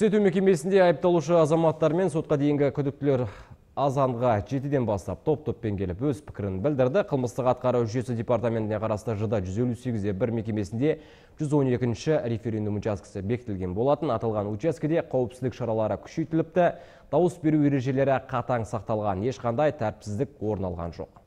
түзету мекемесінде айыпталушы азаматтар мен сотқа дейінгі күдіктілер азанға жетіден бастап топ топпен келіп өз пікірін білдірді қылмыстық атқару жүйесі департаментіне қарасты жыда 158-де бір мекемесінде 112 ші референдум учаскесі бекітілген болатын аталған учаскеде қауіпсіздік шаралары күшейтіліпті дауыс беру ережелері қатаң сақталған ешқандай тәртіпсіздік орын алған жоқ